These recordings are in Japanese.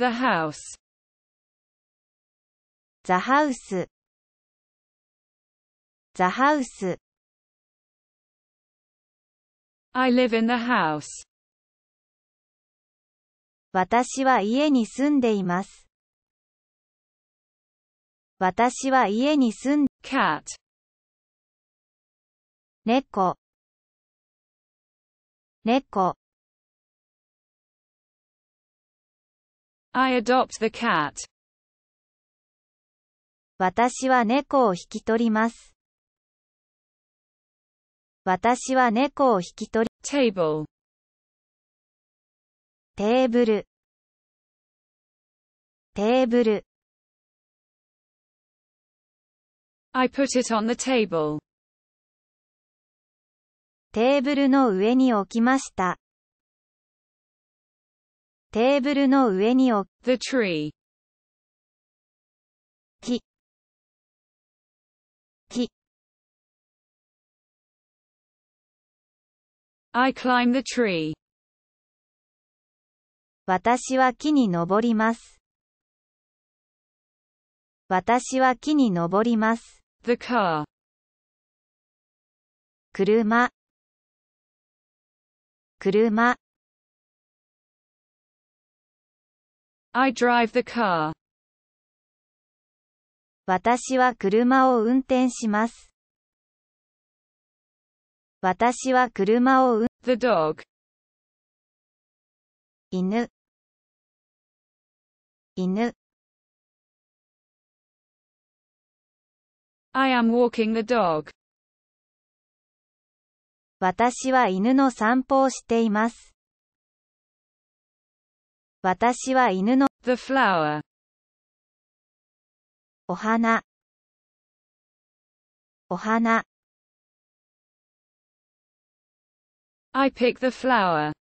The house. The house. The house. I live in the house. 私は家に住んでいます。私は家に住んで、cat 猫猫 I adopt the cat. 私は猫を引き取ります。私は猫を引き取り、table テーブルテーブル I put it on the table テーブルの上に置きました。テーブルの上に置く。The tree. 木 I climb the tree. 私は木に登ります。私は木に登ります。The car. 車車 I drive the car. 私は車を運転します。私は車を運 The dog. 犬犬 I am walking the dog. 私は犬の散歩をしています。私は犬の The flower お花お花 I pick the flower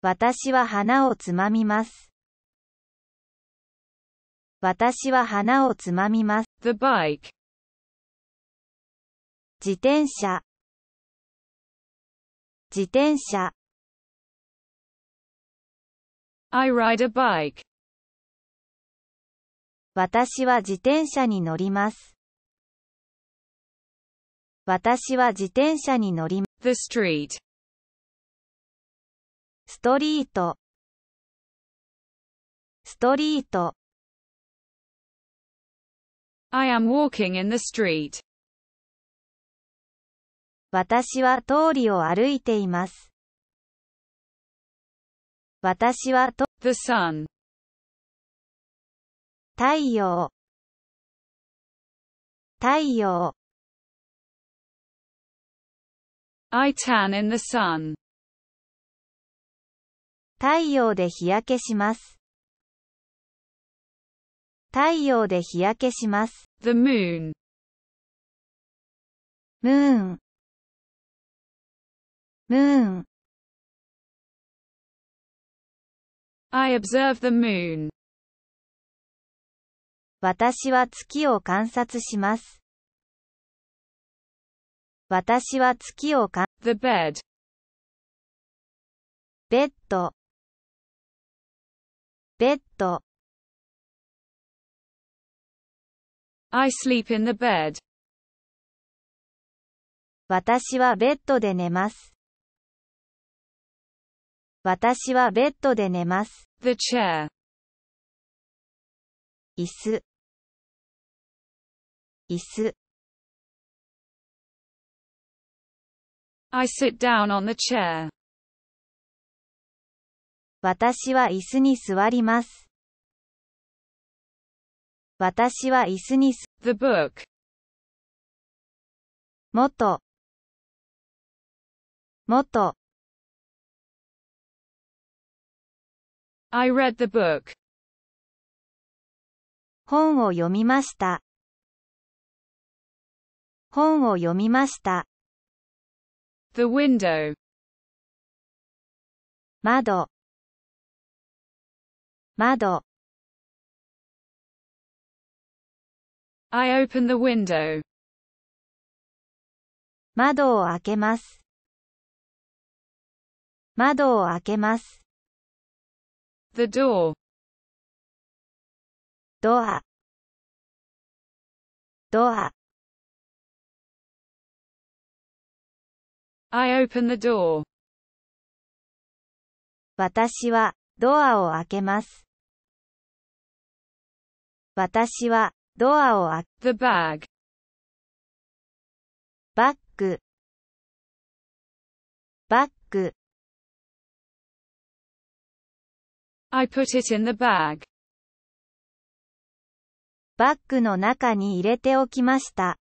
私は花をつまみます私は花をつまみます The bike 自転車自転車 I ride a bike. 私は自転車に乗ります。私は自転車に乗ります。The street. ストリート。ストリート。I am walking in the street. 私は通りを歩いています。私はと、The sun. 太陽太陽 I tan in the sun. 太陽で日焼けします太陽で日焼けします The moon. ムーンムーン I observe the moon. 私は月を観察します。私は月を観察します。ベッド、ベッド。I sleep in the bed. 私はベッドで寝ます。私はベッドで寝ます。The chair. 椅子椅子 I sit down on the chair. 私は椅子に座ります。私は椅子にす。The book. もっともと I read the book. 本を読みました。本を読みました。The window. 窓窓 I open the window. 窓を開けます。窓を開けます。The door. door. ドア o ア I open the door. 私はドアを開けます。私はドアを開け、The bag. バッグバッグ I put it in the bag. バッグの中に入れておきました。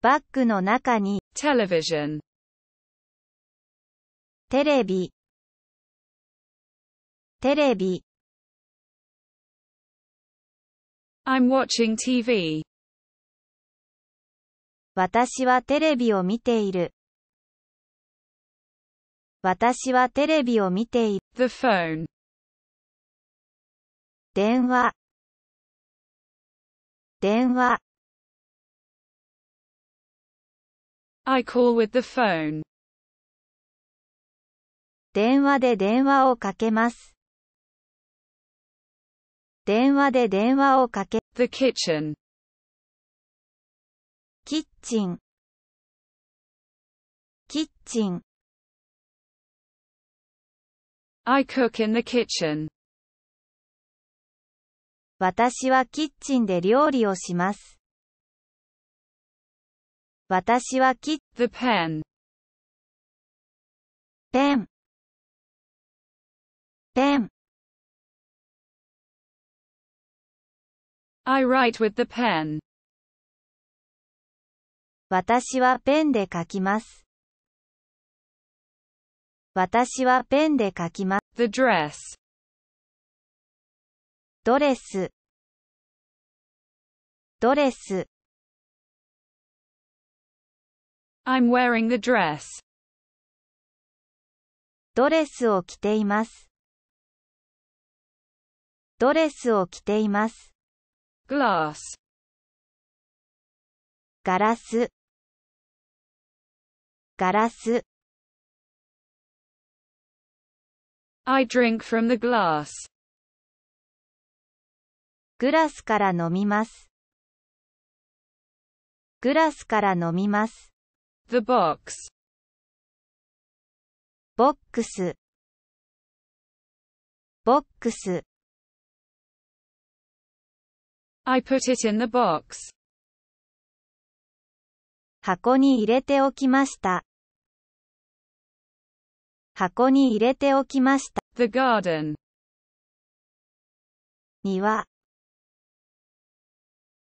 バッグの中に television テレビテレビ I'm watching TV 私はテレビを見ている。私はテレビを見ている。The phone. 電話電話 I call with the phone. 電話で電話をかけます。電話で電話をかけ。The kitchen. キッチンキッチン I cook in the kitchen. 私はキッチンで料理をします。私はキッ、the pen, ペン、ペン。I write with the pen. 私はペンで書きます。私はペンで書きます。The dress ドレスドレス I'm wearing the dress ドレスを着ています。ドレスを着ています。g ラスガラスガラス I drink from the glass. グラスから飲みます。グラスから飲みます。The box. ボックス。ボックス。I put it in the box. 箱に入れておきました。箱に入れておきました。The garden. 庭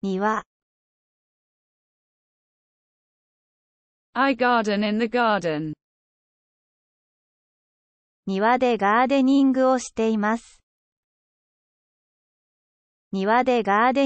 庭 I garden in the garden. 庭でガーデニングをしています。庭でガーデニング